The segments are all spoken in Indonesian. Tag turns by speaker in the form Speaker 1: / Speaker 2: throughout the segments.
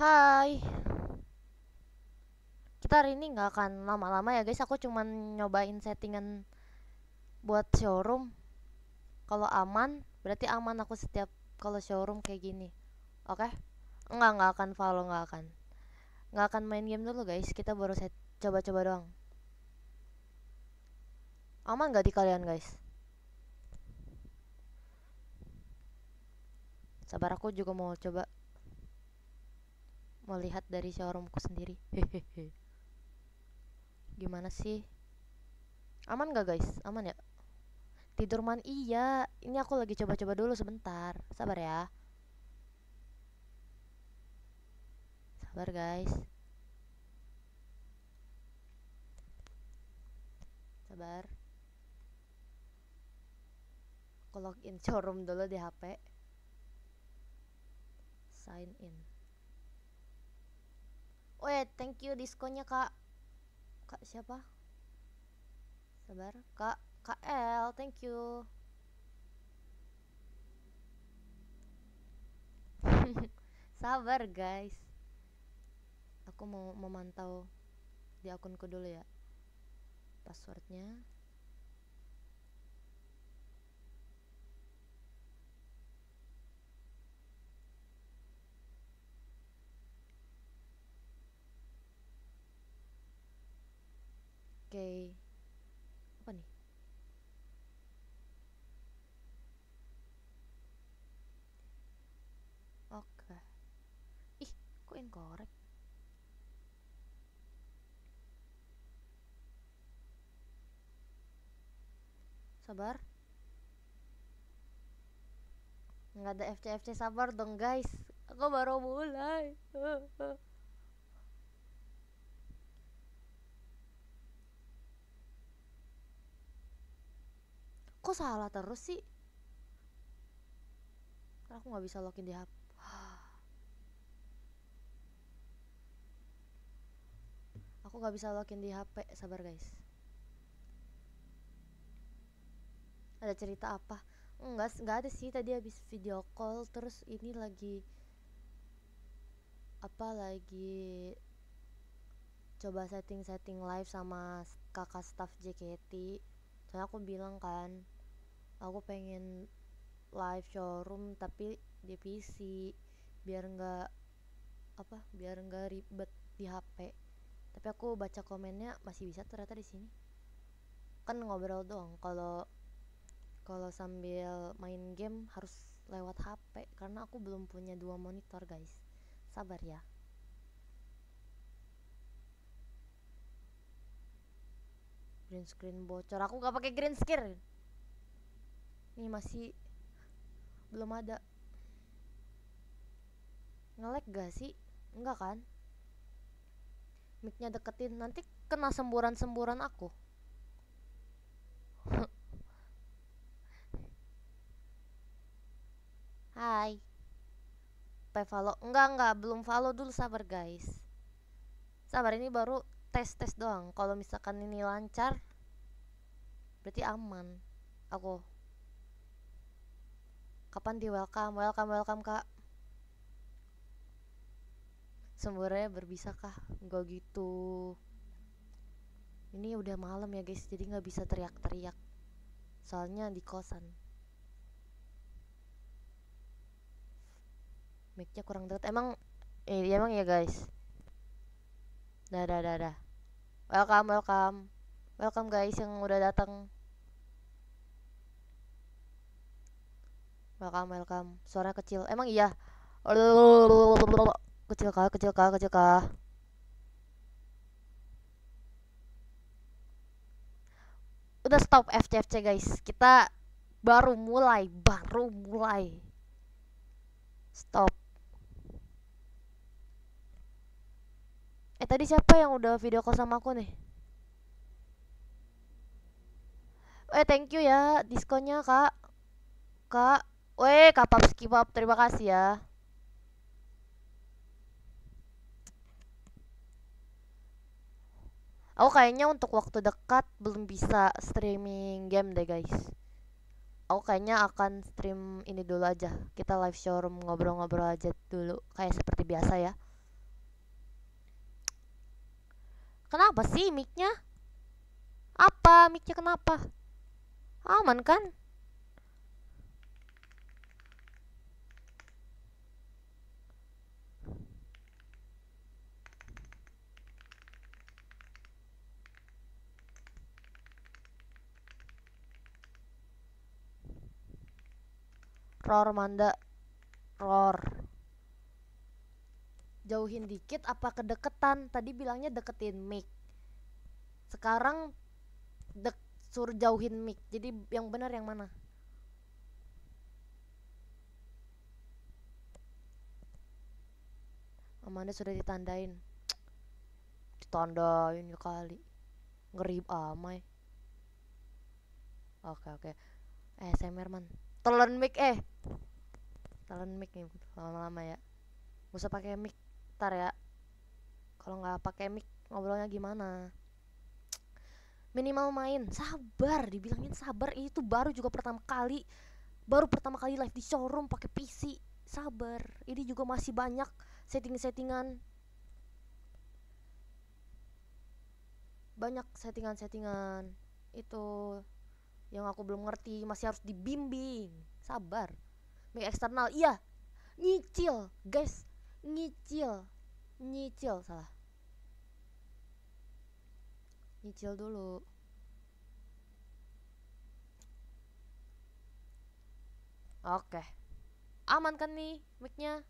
Speaker 1: Hai Kita hari ini nggak akan lama-lama ya guys Aku cuman nyobain settingan Buat showroom Kalau aman Berarti aman aku setiap Kalau showroom kayak gini Oke okay? Enggak, nggak akan follow, nggak akan Nggak akan main game dulu guys Kita baru coba-coba doang Aman gak di kalian guys? Sabar aku juga mau coba melihat dari showroomku sendiri. Hehehe. Gimana sih? Aman gak guys? Aman ya? Tidur man iya. Ini aku lagi coba-coba dulu sebentar. Sabar ya. Sabar guys. Sabar. Aku login showroom dulu di HP. Sign in. Weh, thank you diskonnya kak. Kak siapa? Sabar, kak KL, thank you. Sabar guys. Aku mau memantau di akunku dulu ya. Passwordnya. sebagai apa nih? Oke. Ih, kok korek. Sabar. Nggak ada FC-FC sabar dong, guys. Aku baru mulai. kok salah terus sih aku nggak bisa login di HP aku nggak bisa login di HP sabar guys ada cerita apa enggak enggak ada sih tadi habis video call terus ini lagi apa lagi coba setting-setting live sama kakak staff JKT soalnya aku bilang kan aku pengen live showroom tapi di PC biar nggak apa biar nggak ribet di HP tapi aku baca komennya masih bisa ternyata di sini kan ngobrol doang kalau kalau sambil main game harus lewat HP karena aku belum punya dua monitor guys sabar ya green screen bocor aku nggak pakai green screen ini masih belum ada ngelek gak sih enggak kan micnya deketin nanti kena semburan semburan aku Hai Pe follow Enggak enggak belum follow dulu sabar guys Sabar ini baru tes tes doang kalau misalkan ini lancar berarti aman aku kapan di welcome welcome welcome kak sumbernya berbisa kah gak gitu ini udah malam ya guys jadi nggak bisa teriak-teriak soalnya di kosan mic-nya kurang dekat emang eh, emang ya guys Dah, dah, dah, dah. Welcome, welcome. Welcome guys yang udah datang. Welcome, welcome. Suara kecil. Emang iya. Kecil kah, kecil kah, kecil kah. Udah stop FCFC guys. Kita baru mulai, baru mulai. Stop. Eh tadi siapa yang udah video call sama aku nih? Eh thank you ya diskonnya kak Kak Weh kapap up terima kasih ya Aku kayaknya untuk waktu dekat belum bisa streaming game deh guys Aku kayaknya akan stream ini dulu aja Kita live showroom ngobrol-ngobrol aja dulu Kayak seperti biasa ya Kenapa sih micnya? Apa micnya kenapa? Aman kan? Roar Manda Roar jauhin dikit apa kedeketan tadi bilangnya deketin mic sekarang dek suruh jauhin mic jadi yang benar yang mana Amanda sudah ditandain ditandain kali ngeri amai oke oke eh semerman man telan mic eh telan mic nih lama-lama ya gak usah pakai mic ntar ya kalau nggak pakai mic ngobrolnya gimana minimal main sabar dibilangin sabar itu baru juga pertama kali baru pertama kali live di showroom pakai PC sabar ini juga masih banyak setting-settingan banyak settingan-settingan itu yang aku belum ngerti masih harus dibimbing sabar mic eksternal iya nyicil guys nyicil nyicil salah nyicil dulu oke aman kan nih micnya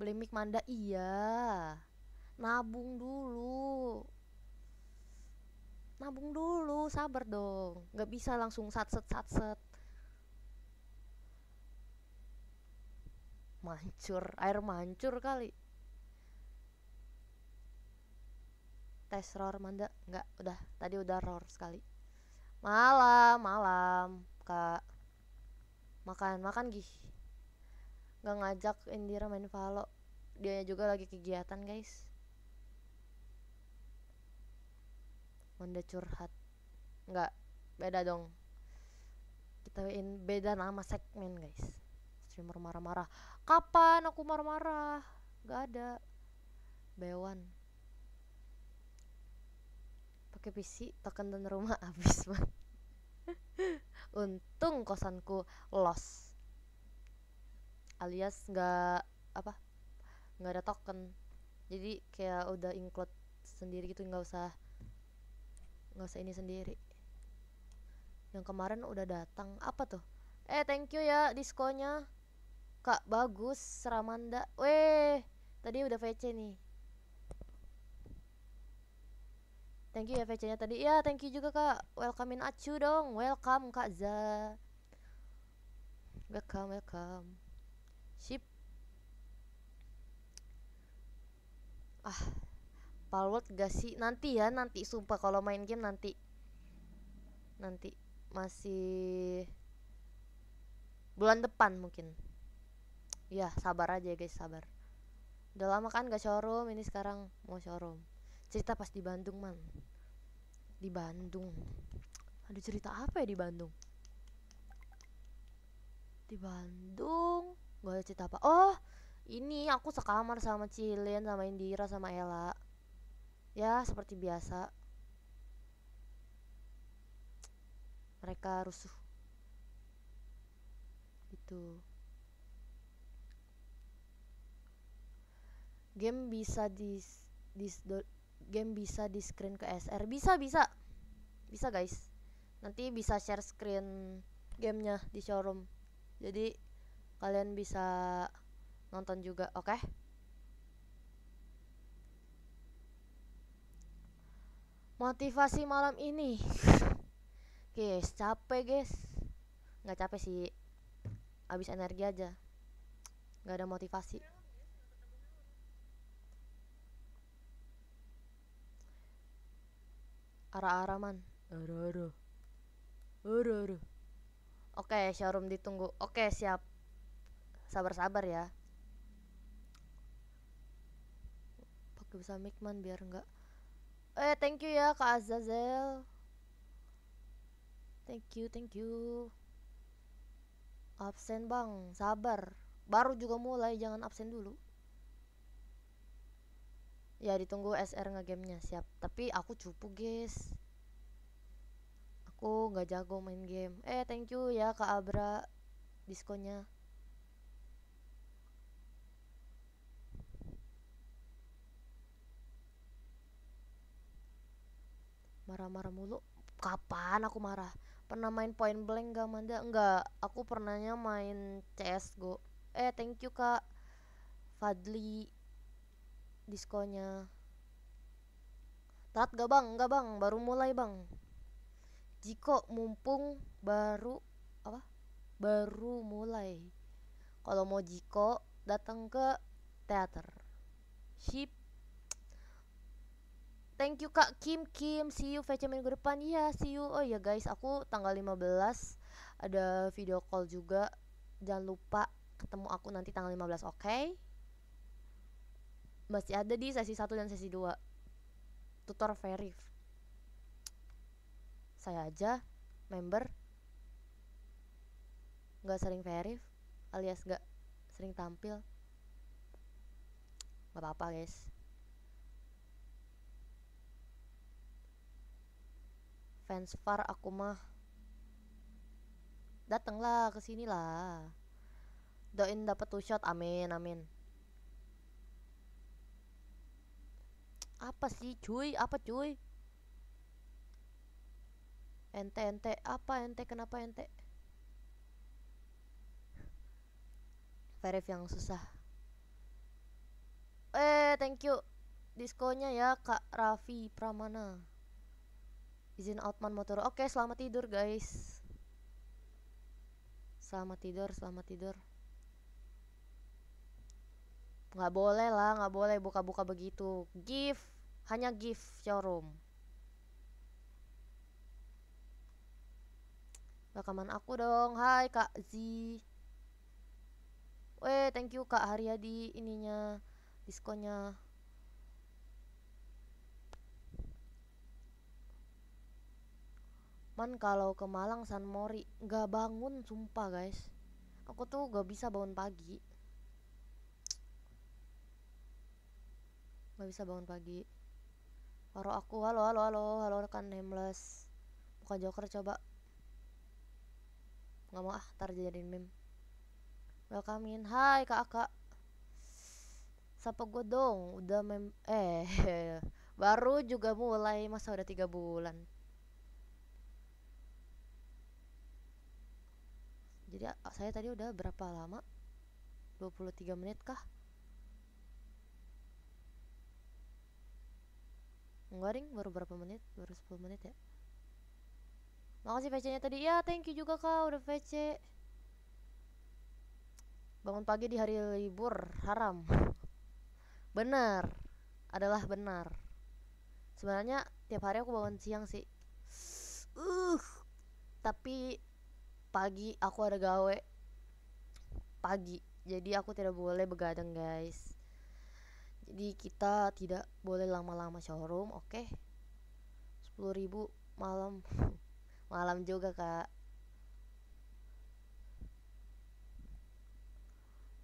Speaker 1: beli mic manda iya nabung dulu nabung dulu sabar dong nggak bisa langsung sat set sat set mancur air mancur kali tes roar manda nggak udah tadi udah roar sekali malam malam kak makan makan gih nggak ngajak Indira main Valo dia juga lagi kegiatan guys Manda curhat nggak beda dong kita in beda nama segmen guys Shimmer marah-marah kapan aku marah-marah gak ada Bewan pakai PC token dan rumah habis banget untung kosanku los alias nggak apa nggak ada token jadi kayak udah include sendiri gitu nggak usah nggak usah ini sendiri yang kemarin udah datang apa tuh eh thank you ya diskonya Kak Bagus Seramanda. Weh, tadi udah VC nih. Thank you ya VC-nya tadi. Ya, thank you juga Kak. Welcome in Acu dong. Welcome Kak Za. Welcome, welcome. Sip. Ah, palward gak sih? Nanti ya, nanti sumpah kalau main game nanti. Nanti masih bulan depan mungkin ya sabar aja ya guys sabar udah lama kan gak showroom ini sekarang mau showroom cerita pas di Bandung man di Bandung aduh cerita apa ya di Bandung di Bandung gak ada cerita apa oh ini aku sekamar sama Cilin sama Indira sama Ella ya seperti biasa mereka rusuh gitu game bisa di dis, game bisa di screen ke SR bisa bisa bisa guys nanti bisa share screen gamenya di showroom jadi kalian bisa nonton juga oke okay? motivasi malam ini guys capek guys nggak capek sih habis energi aja nggak ada motivasi ara araman arah-arah arah-arah oke showroom ditunggu oke siap sabar-sabar ya pakai bisa mikman biar enggak eh thank you ya kak Azazel thank you thank you absen bang sabar baru juga mulai jangan absen dulu ya ditunggu SR ngegame-nya siap tapi aku cupu guys aku nggak jago main game eh thank you ya kak Abra diskonnya marah-marah mulu kapan aku marah pernah main point blank gak manda enggak aku pernahnya main CS go eh thank you kak Fadli Diskonya, Tat gak bang, gak bang, baru mulai bang Jiko mumpung baru apa? Baru mulai Kalau mau Jiko datang ke teater Sip Thank you Kak Kim Kim See you VC minggu depan Iya yeah, see you Oh ya yeah, guys aku tanggal 15 Ada video call juga Jangan lupa ketemu aku nanti tanggal 15 oke okay? masih ada di sesi 1 dan sesi 2 tutor verif saya aja member nggak sering verif alias nggak sering tampil nggak apa-apa guys fans far aku mah datanglah ke sini lah doin dapat two shot amin amin apa sih cuy apa cuy ente ente apa ente kenapa ente Verif yang susah eh thank you diskonya ya kak Raffi Pramana izin Outman motor oke selamat tidur guys selamat tidur selamat tidur nggak boleh lah nggak boleh buka-buka begitu gift hanya gift showroom rekaman aku dong hai kak Z weh thank you kak Haryadi ininya diskonnya Man kalau ke Malang San Mori nggak bangun sumpah guys aku tuh nggak bisa bangun pagi nggak bisa bangun pagi Waro aku halo halo halo halo rekan nameless bukan joker coba nggak mau ah tar jadi meme welcome in hai kak kak sapa gue dong udah mem eh baru juga mulai masa udah tiga bulan jadi saya tadi udah berapa lama 23 menit kah ring, baru berapa menit? Baru 10 menit ya? Makasih VC-nya tadi. Ya, thank you juga Kak udah VC. Bangun pagi di hari libur haram. benar. Adalah benar. Sebenarnya tiap hari aku bangun siang sih. Uh, tapi pagi aku ada gawe pagi. Jadi aku tidak boleh begadang, guys jadi kita tidak boleh lama-lama showroom oke okay? ribu malam malam juga kak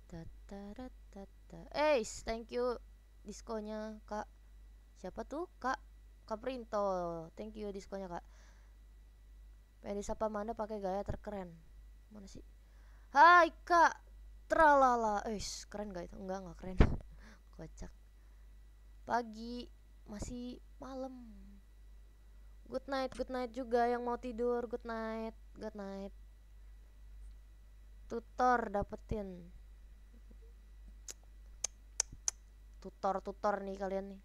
Speaker 1: Tata eh thank you diskonya kak. Siapa tuh kak? Kak Printo, thank you diskonya kak. Pengen disapa mana pakai gaya terkeren. Mana sih? Hai kak, tralala. eh keren gak itu? Enggak, enggak keren. kocak pagi masih malam good night good night juga yang mau tidur good night good night tutor dapetin tutor tutor nih kalian nih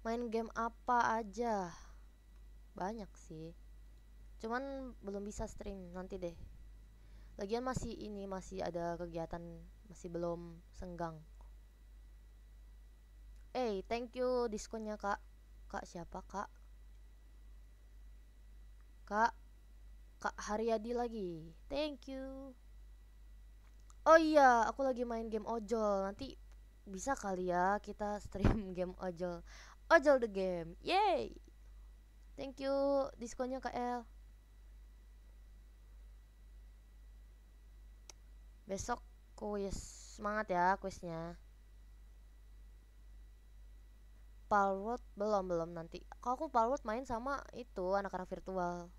Speaker 1: main game apa aja banyak sih cuman belum bisa stream nanti deh lagian masih ini masih ada kegiatan masih belum senggang Eh, hey, thank you diskonnya, Kak. Kak siapa, Kak? Kak Kak Haryadi lagi. Thank you. Oh iya, aku lagi main game ojol. Nanti bisa kali ya kita stream game ojol. Ojol the game. Yay. Thank you diskonnya kak L. Besok kuis. Semangat ya kuisnya. Palworld belum belum nanti. Kalau aku Palworld main sama itu anak-anak virtual.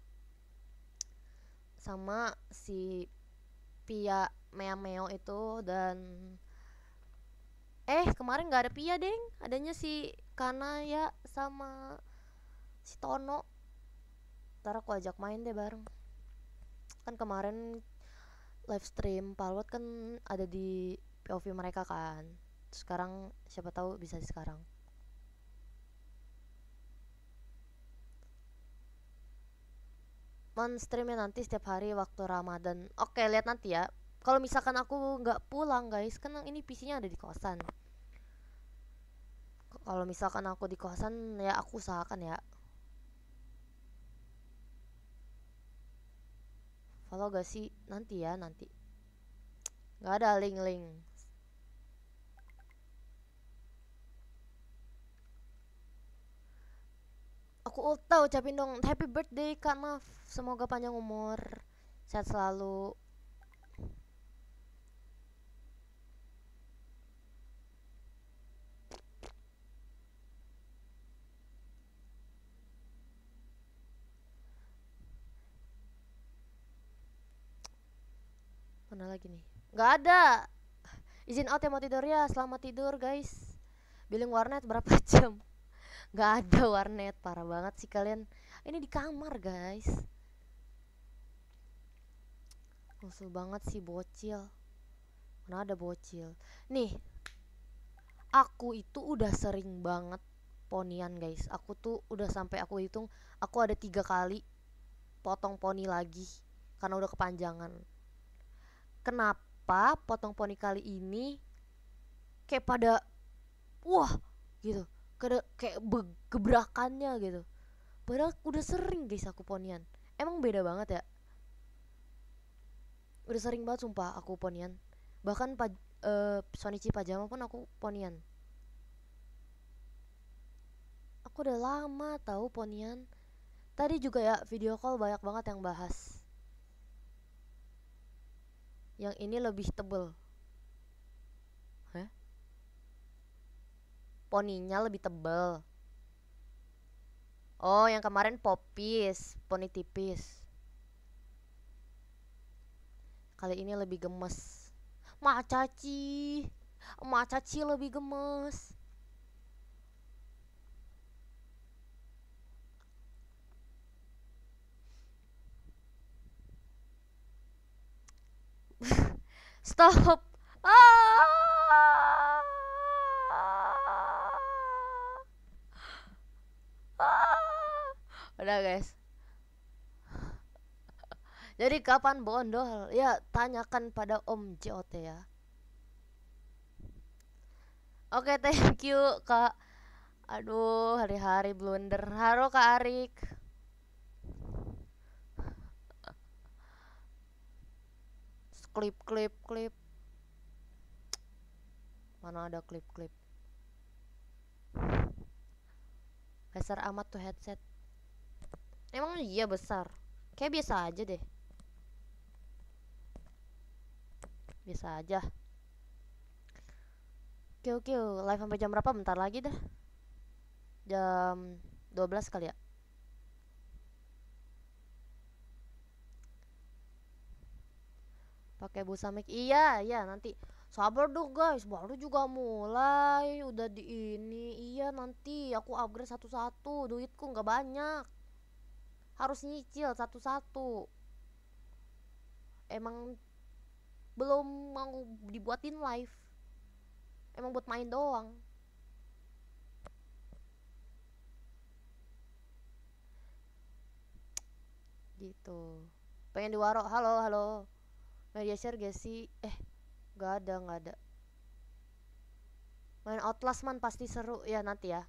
Speaker 1: Sama si Pia Mea Meo itu dan eh kemarin nggak ada Pia deng adanya si Kana ya sama si Tono ntar aku ajak main deh bareng kan kemarin live stream Palworld kan ada di POV mereka kan sekarang siapa tahu bisa sekarang streamnya nanti setiap hari waktu Ramadan. Oke, lihat nanti ya. Kalau misalkan aku nggak pulang, guys, kan ini PC-nya ada di kosan. Kalau misalkan aku di kosan, ya aku usahakan ya. Follow gak sih? Nanti ya, nanti. Nggak ada link-link. aku ulta ucapin dong happy birthday kak maaf semoga panjang umur sehat selalu mana lagi nih nggak ada izin out ya mau tidur ya selamat tidur guys billing warnet berapa jam nggak ada warnet parah banget sih kalian ini di kamar guys Usul banget sih bocil Mana ada bocil Nih Aku itu udah sering banget Ponian guys Aku tuh udah sampai aku hitung Aku ada tiga kali Potong poni lagi Karena udah kepanjangan Kenapa potong poni kali ini Kayak pada Wah gitu kayak, be, gebrakannya gitu padahal udah sering guys aku ponian emang beda banget ya udah sering banget sumpah aku ponian bahkan pa uh, eh, Sonichi pajama pun aku ponian aku udah lama tahu ponian tadi juga ya video call banyak banget yang bahas yang ini lebih tebel poninya lebih tebel. Oh, yang kemarin popis, poni tipis. Kali ini lebih gemes. macaci, macaci lebih gemes. Stop. Ah! udah guys jadi kapan bondol ya tanyakan pada om JOT ya oke okay, thank you kak aduh hari-hari blunder haro kak Arik klip klip klip mana ada klip klip besar amat tuh headset Emang iya besar. Kayak biasa aja deh. Biasa aja. Oke oke, live sampai jam berapa? Bentar lagi dah. Jam 12 kali ya. Pakai busa mic. Iya, iya nanti. Sabar dong guys, baru juga mulai udah di ini. Iya nanti aku upgrade satu-satu, duitku nggak banyak harus nyicil satu-satu emang belum mau dibuatin live emang buat main doang gitu pengen diwarok halo halo media share gak sih eh gak ada gak ada main Outlast man pasti seru ya nanti ya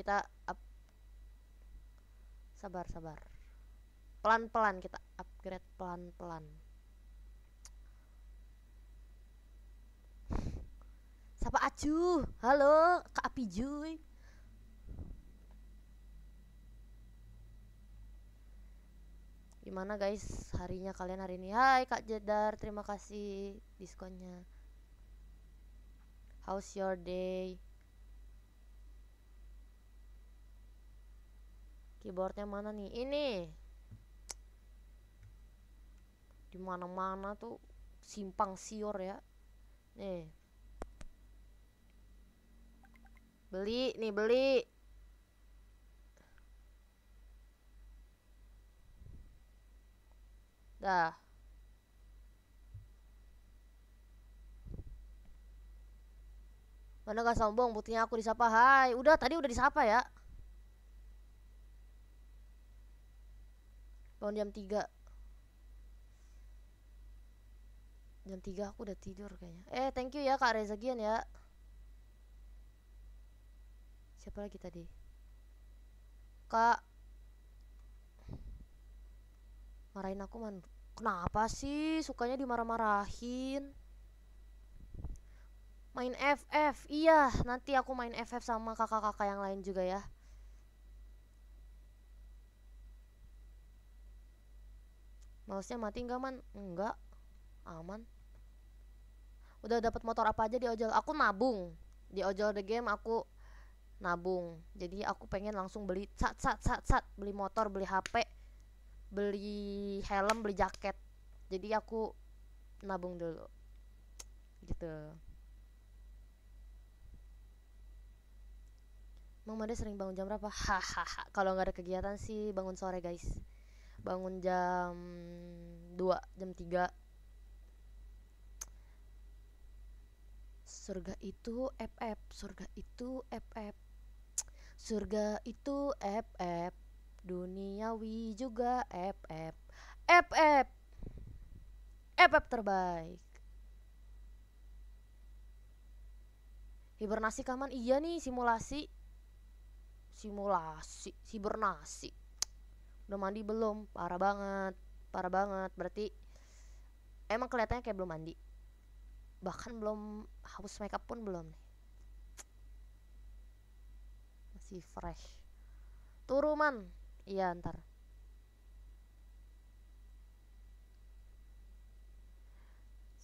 Speaker 1: kita up sabar sabar pelan pelan kita upgrade pelan pelan Sapa Aju? halo kak api juy gimana guys harinya kalian hari ini hai kak jedar terima kasih diskonnya how's your day keyboardnya mana nih ini di mana mana tuh simpang siur ya nih beli nih beli dah mana gak sombong buktinya aku disapa hai udah tadi udah disapa ya bangun jam 3 jam 3 aku udah tidur kayaknya eh thank you ya kak Rezagian ya siapa lagi tadi kak marahin aku man kenapa sih sukanya dimarah-marahin main FF iya nanti aku main FF sama kakak-kakak yang lain juga ya Malesnya mati enggak man? Enggak. Aman. Udah dapat motor apa aja di ojol? Aku nabung. Di ojol the game aku nabung. Jadi aku pengen langsung beli sat sat sat sat, beli motor, beli HP, beli helm, beli jaket. Jadi aku nabung dulu. Gitu. Emang Mada sering bangun jam berapa? Hahaha. Kalau nggak ada kegiatan sih bangun sore guys bangun jam 2 jam 3 surga itu FF surga itu FF surga itu FF duniawi juga FF FF FF terbaik hibernasi kaman iya nih simulasi simulasi hibernasi belum mandi belum parah banget parah banget berarti emang kelihatannya kayak belum mandi bahkan belum hapus makeup pun belum nih masih fresh turuman iya ntar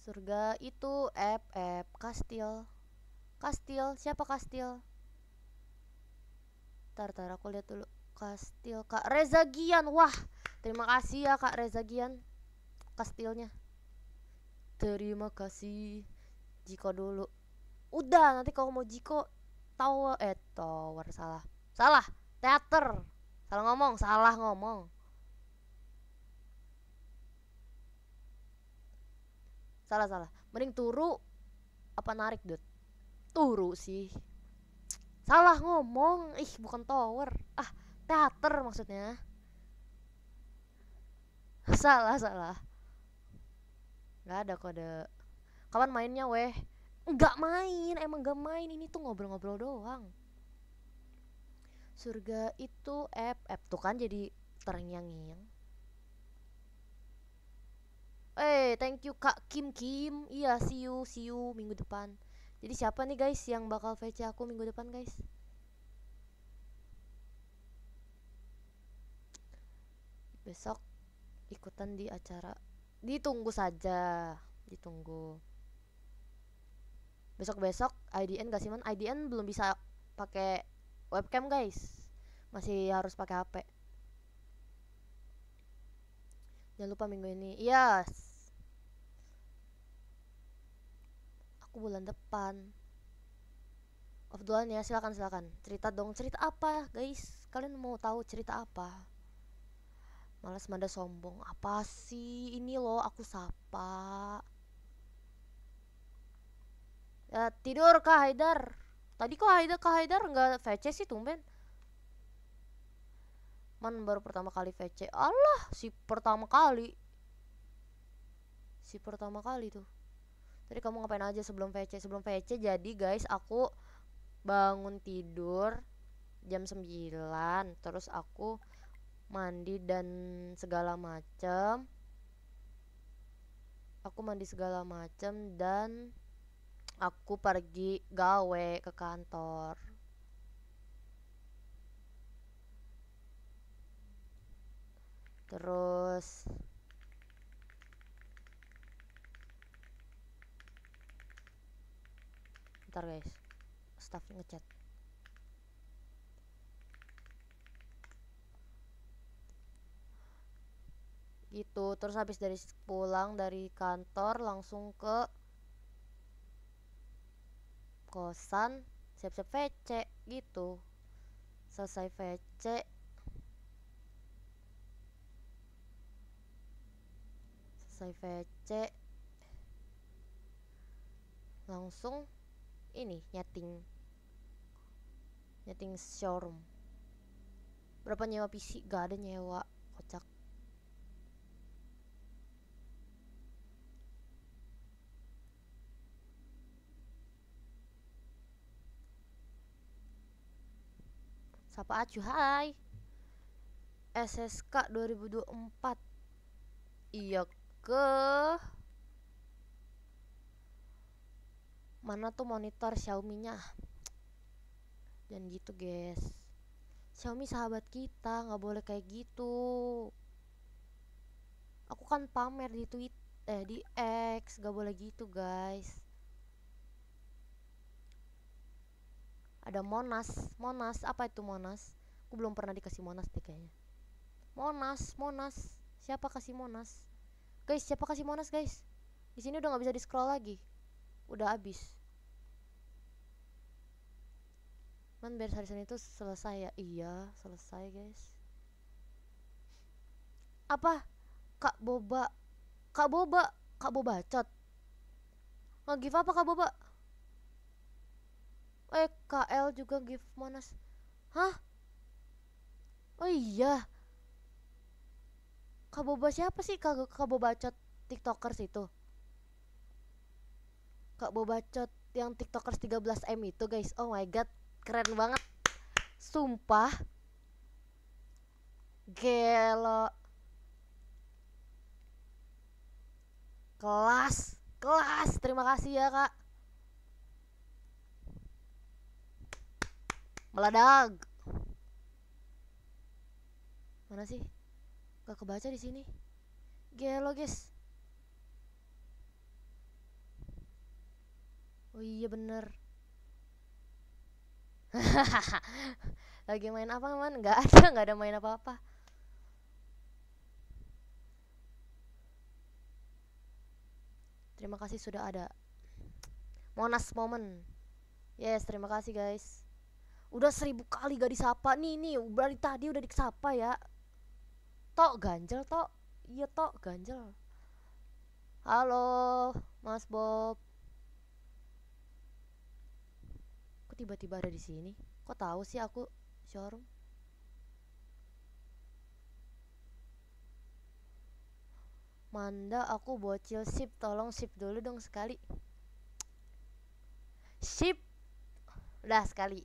Speaker 1: surga itu app app kastil kastil siapa kastil tar tar aku lihat dulu Kastil Kak Reza Gian. Wah, terima kasih ya Kak Reza Gian. Kastilnya. Terima kasih. Jiko dulu. Udah, nanti kalau mau Jiko tower eh tower salah. Salah, teater. Salah ngomong, salah ngomong. Salah, salah. Mending turu apa narik, Dut? Turu sih. Salah ngomong. Ih, bukan tower. Ah, teater maksudnya salah salah nggak ada kode kapan mainnya weh nggak main emang nggak main ini tuh ngobrol-ngobrol doang surga itu app app tuh kan jadi terngiang-ngiang eh hey, thank you kak Kim Kim iya see you see you minggu depan jadi siapa nih guys yang bakal VC aku minggu depan guys besok ikutan di acara ditunggu saja ditunggu besok besok IDN gak sih man IDN belum bisa pakai webcam guys masih harus pakai HP jangan lupa minggu ini yes aku bulan depan Abdulan ya silakan silakan cerita dong cerita apa guys kalian mau tahu cerita apa malas mada sombong apa sih ini loh aku sapa ya, tidur kak Haidar tadi kok Haidar kak Haidar nggak VC sih tumben man baru pertama kali VC Allah si pertama kali si pertama kali tuh tadi kamu ngapain aja sebelum VC sebelum VC jadi guys aku bangun tidur jam 9 terus aku mandi dan segala macam aku mandi segala macam dan aku pergi gawe ke kantor terus ntar guys staff ngechat gitu terus habis dari pulang dari kantor langsung ke kosan siap-siap VC gitu selesai VC selesai VC langsung ini nyeting nyeting showroom berapa nyewa PC gak ada nyewa kocak Sapa acu hai SSK 2024 Iya ke Mana tuh monitor Xiaomi-nya Dan gitu guys Xiaomi sahabat kita nggak boleh kayak gitu Aku kan pamer di tweet Eh di X gak boleh gitu guys ada Monas Monas apa itu Monas aku belum pernah dikasih Monas deh kayaknya Monas Monas siapa kasih Monas guys siapa kasih Monas guys di sini udah nggak bisa di scroll lagi udah habis Man beres itu selesai ya Iya selesai guys Apa? Kak Boba Kak Boba Kak Boba cot nggak give apa Kak Boba? eh KL juga give monas hah oh iya kaboba siapa sih kak kaboba bacot tiktokers itu kak bacot yang tiktokers 13m itu guys oh my god keren banget sumpah gelo kelas kelas terima kasih ya kak Meledak. Mana sih? Gak kebaca di sini. Gelo, guys. Oh iya bener. Lagi main apa man? Gak ada, gak ada main apa-apa. Terima kasih sudah ada. Monas Moment. Yes, terima kasih guys udah seribu kali gak disapa nih nih dari tadi udah disapa ya tok ganjel tok iya tok ganjel halo mas Bob kok tiba-tiba ada di sini kok tahu sih aku showroom Manda aku bocil sip tolong sip dulu dong sekali sip udah sekali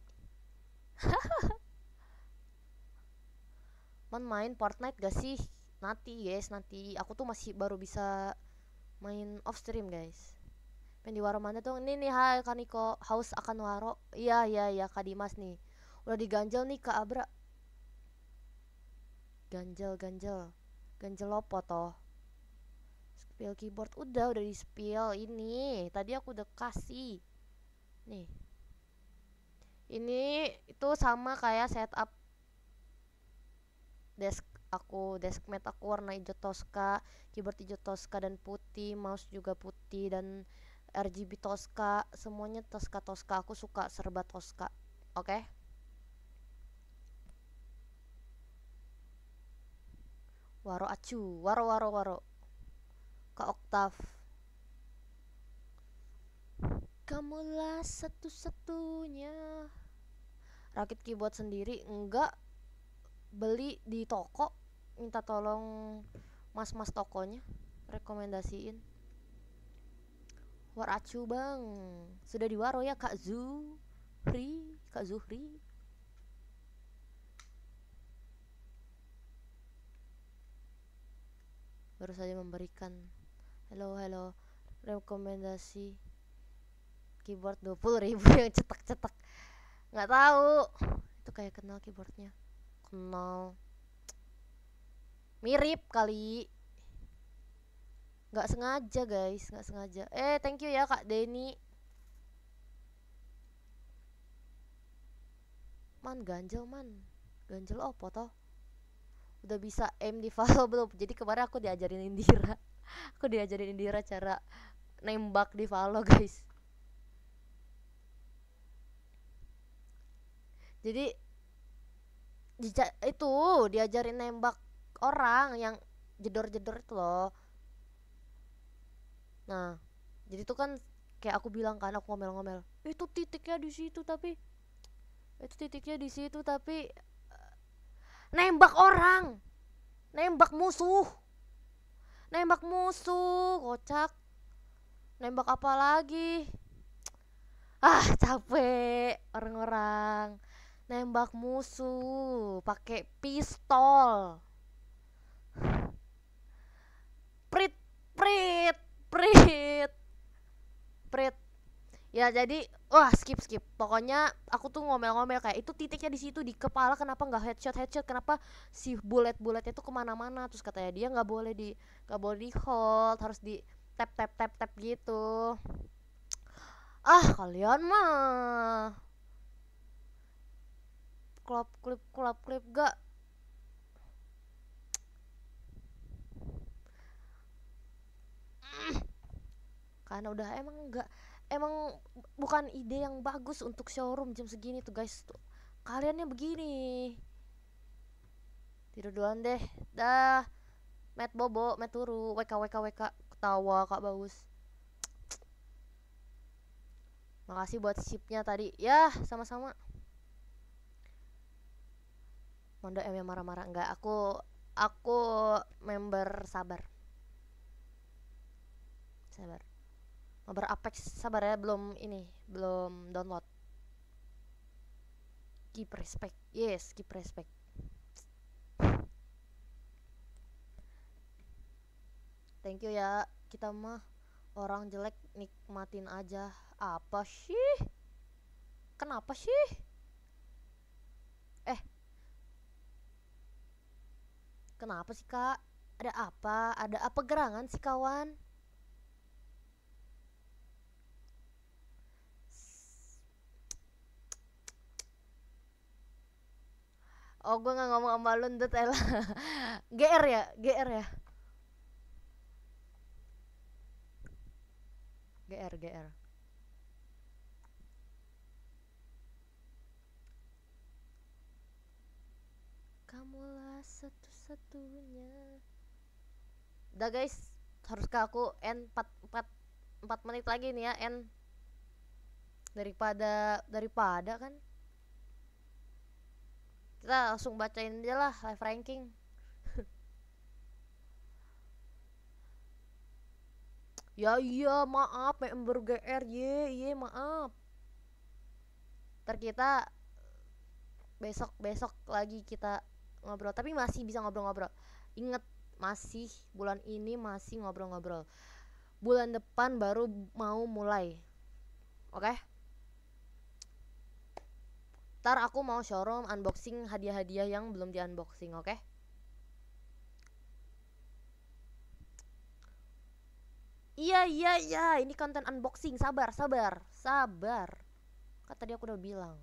Speaker 1: Mon main Fortnite gak sih? Nanti guys, nanti aku tuh masih baru bisa main off stream guys. main di waro mana tuh? Ini nih hai Kaniko, haus akan waro. Iya iya iya Kak Dimas nih. Udah diganjel nih Kak Abra. Ganjel ganjel. Ganjel lopo toh? Spill keyboard udah udah di spill ini. Tadi aku udah kasih. Nih ini itu sama kayak setup desk aku desk mat aku warna hijau toska keyboard hijau toska dan putih mouse juga putih dan RGB toska semuanya toska toska aku suka serba toska oke okay? waro acu waro waro waro ke oktav Kamulah satu-satunya. Rakit keyboard sendiri enggak beli di toko, minta tolong mas-mas tokonya rekomendasiin. Waracu bang, sudah di waro ya Kak Zuhri, Kak Zuhri. Baru saja memberikan, hello hello, rekomendasi keyboard 20 ribu yang cetak-cetak, nggak tahu itu kayak kenal keyboardnya kenal mirip kali nggak sengaja guys nggak sengaja eh thank you ya kak Denny man ganjel man ganjel opo toh udah bisa aim di follow belum jadi kemarin aku diajarin Indira aku diajarin Indira cara nembak di follow guys jadi itu diajarin nembak orang yang jedor-jedor itu loh nah jadi itu kan kayak aku bilang kan aku ngomel-ngomel itu titiknya di situ tapi itu titiknya di situ tapi eh, nembak orang nembak musuh nembak musuh kocak nembak apa lagi ah capek orang-orang nembak musuh pakai pistol prit prit prit prit ya jadi wah skip skip pokoknya aku tuh ngomel-ngomel kayak itu titiknya di situ di kepala kenapa nggak headshot headshot kenapa si bullet bulletnya tuh kemana-mana terus katanya dia nggak boleh di nggak boleh di hold harus di tap tap tap tap gitu ah kalian mah klop klip klop klip gak karena udah emang enggak emang bukan ide yang bagus untuk showroom jam segini tuh guys tuh kaliannya begini tidur duluan deh dah met bobo met turu wk wk wk ketawa kak bagus makasih buat sipnya tadi ya sama-sama Mondo M yang marah-marah enggak aku aku member sabar sabar member Apex sabar ya belum ini belum download keep respect yes keep respect thank you ya kita mah orang jelek nikmatin aja apa sih kenapa sih Kenapa sih kak? Ada apa? Ada apa gerangan sih kawan? Oh gue gak ngomong sama lu ntut GR ya? GR ya? GR, GR satu-satunya udah guys ke aku end 4, 4, 4 menit lagi nih ya end daripada daripada kan kita langsung bacain aja lah live ranking ya iya maaf member GR ye ye maaf ntar kita besok besok lagi kita ngobrol tapi masih bisa ngobrol-ngobrol inget masih bulan ini masih ngobrol-ngobrol bulan depan baru mau mulai oke okay? ntar aku mau showroom unboxing hadiah-hadiah yang belum di unboxing oke okay? Iya iya iya ini konten unboxing sabar sabar sabar kan tadi aku udah bilang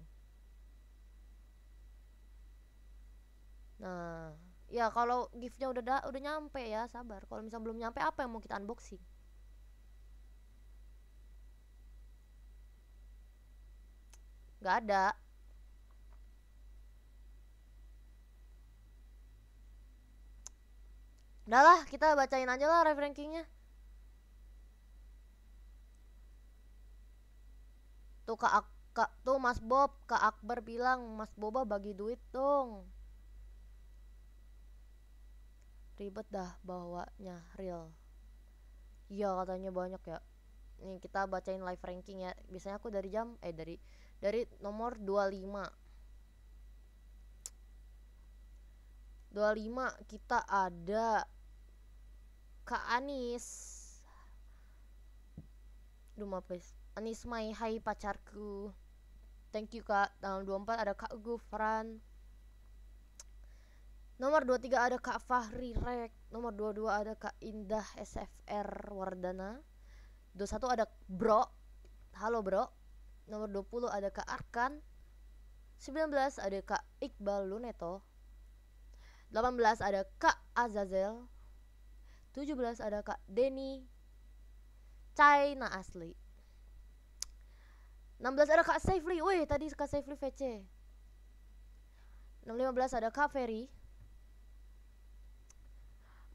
Speaker 1: Nah, ya kalau giftnya udah da udah nyampe ya, sabar. Kalau misal belum nyampe apa yang mau kita unboxing? Gak ada. lah kita bacain aja lah ref rankingnya. Tuh Kak, Kak tuh Mas Bob, Kak Akbar bilang Mas Boba bagi duit dong ribet dah bawanya real iya katanya banyak ya ini kita bacain live ranking ya biasanya aku dari jam eh dari dari nomor 25 25 kita ada Kak Anis Duh maaf guys Anis my hai pacarku Thank you kak Tanggal 24 ada Kak Gufran Nomor 23 ada Kak Fahri Rek. Nomor 22 ada Kak Indah SFR Wardana. 21 ada Bro. Halo Bro. Nomor 20 ada Kak Arkan. 19 ada Kak Iqbal Luneto. 18 ada Kak Azazel. 17 ada Kak Denny. China asli. 16 ada Kak Safely. Wih, tadi Kak Safely VC. 15 ada Kak Ferry.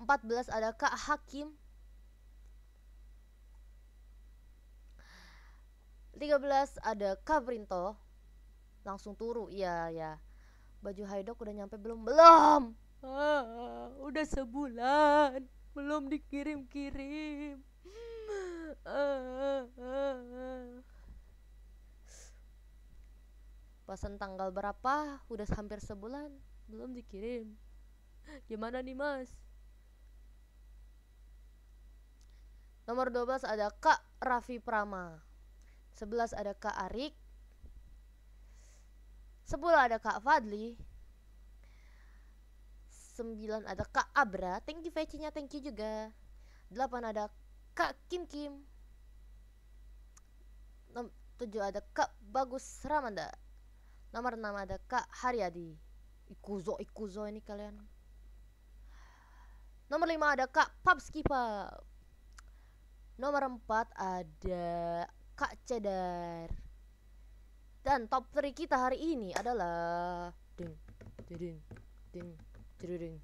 Speaker 1: 14 ada Kak hakim 13 ada Kak Brinto langsung turu iya ya baju Haidok udah nyampe belum belum ah, udah sebulan belum dikirim kirim ah. Pasan tanggal berapa udah hampir sebulan belum dikirim gimana nih mas Nomor 12 ada Kak Raffi Prama. 11 ada Kak Arik. 10 ada Kak Fadli. 9 ada Kak Abra. Thank you VC-nya, thank you juga. 8 ada Kak Kim Kim. 7 ada Kak Bagus Ramanda. Nomor 6 ada Kak Haryadi. Ikuzo, Ikuzo ini kalian. Nomor 5 ada Kak Papski Pap. Nomor 4 ada Kak Cedar. Dan top 3 kita hari ini adalah ding ding ding ding ding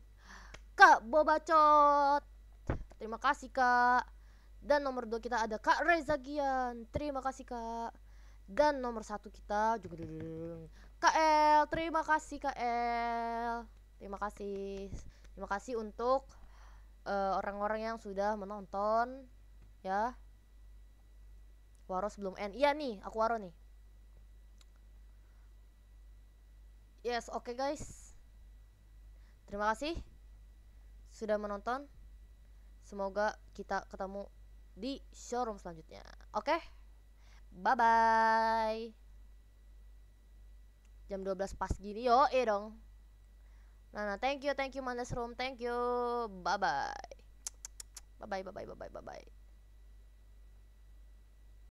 Speaker 1: Kak Bobacot. Terima kasih Kak. Dan nomor 2 kita ada Kak Reza Gian. Terima kasih Kak. Dan nomor satu kita juga kak KL. Terima kasih kak KL. Terima kasih. Terima kasih untuk eh, orang-orang uh, orang -orang yang sudah menonton ya waros belum N iya nih aku Waro nih yes oke okay guys terima kasih sudah menonton semoga kita ketemu di showroom selanjutnya oke okay? bye bye jam 12 pas gini yo eh dong nah, nah thank you thank you manas Room thank you bye bye bye bye bye bye bye bye bye